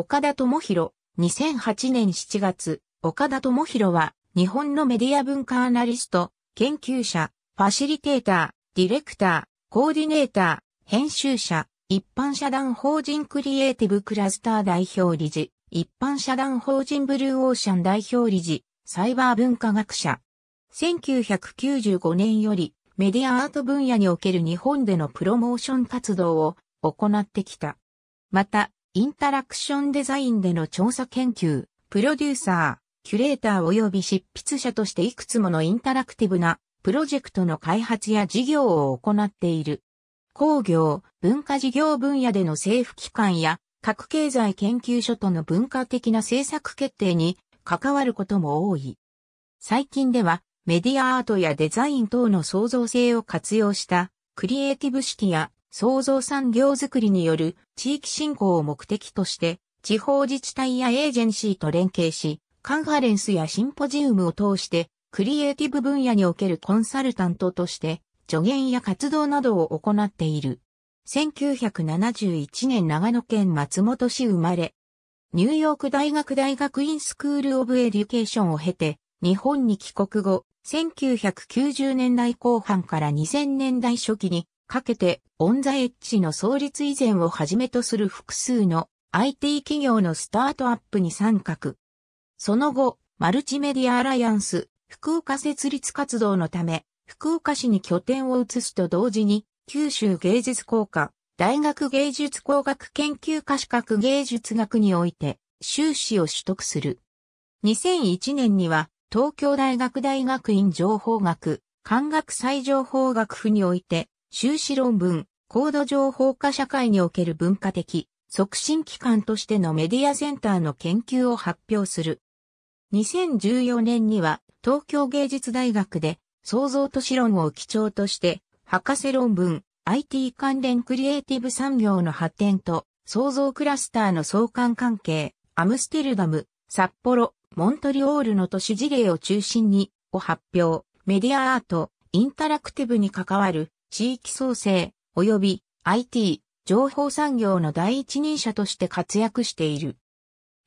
岡田智弘、2008年7月、岡田智弘は、日本のメディア文化アナリスト、研究者、ファシリテーター、ディレクター、コーディネーター、編集者、一般社団法人クリエイティブクラスター代表理事、一般社団法人ブルーオーシャン代表理事、サイバー文化学者。1995年よりメディアアート分野における日本でのプロモーション活動を行ってきた。また、インタラクションデザインでの調査研究、プロデューサー、キュレーター及び執筆者としていくつものインタラクティブなプロジェクトの開発や事業を行っている。工業、文化事業分野での政府機関や各経済研究所との文化的な政策決定に関わることも多い。最近ではメディアアートやデザイン等の創造性を活用したクリエイティブシティや創造産業づくりによる地域振興を目的として、地方自治体やエージェンシーと連携し、カンファレンスやシンポジウムを通して、クリエイティブ分野におけるコンサルタントとして、助言や活動などを行っている。1971年長野県松本市生まれ、ニューヨーク大学大学院スクールオブエデュケーションを経て、日本に帰国後、1990年代後半から2000年代初期にかけて、オンザエッジの創立以前をはじめとする複数の IT 企業のスタートアップに参画。その後、マルチメディアアライアンス、福岡設立活動のため、福岡市に拠点を移すと同時に、九州芸術工科、大学芸術工学研究科資格芸術学において、修士を取得する。2001年には、東京大学大学院情報学、漢学最情報学府において、修士論文、高度情報化社会における文化的、促進機関としてのメディアセンターの研究を発表する。2014年には東京芸術大学で創造都市論を基調として博士論文 IT 関連クリエイティブ産業の発展と創造クラスターの相関関係アムステルダム、札幌、モントリオールの都市事例を中心にを発表メディアアート、インタラクティブに関わる地域創生、及び IT、情報産業の第一人者として活躍している。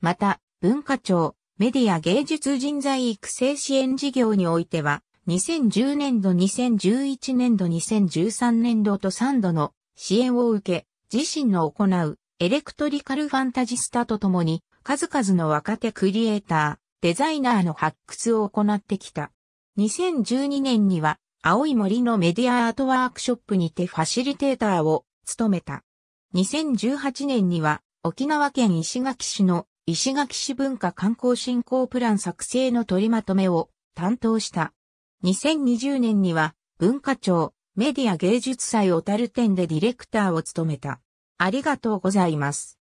また、文化庁、メディア芸術人材育成支援事業においては、2010年度、2011年度、2013年度と3度の支援を受け、自身の行うエレクトリカルファンタジスタと共に、数々の若手クリエイター、デザイナーの発掘を行ってきた。2012年には青い森のメディアアートワークショップにてファシリテーターを務めた。2018年には沖縄県石垣市の石垣市文化観光振興プラン作成の取りまとめを担当した。2020年には文化庁メディア芸術祭小樽店でディレクターを務めた。ありがとうございます。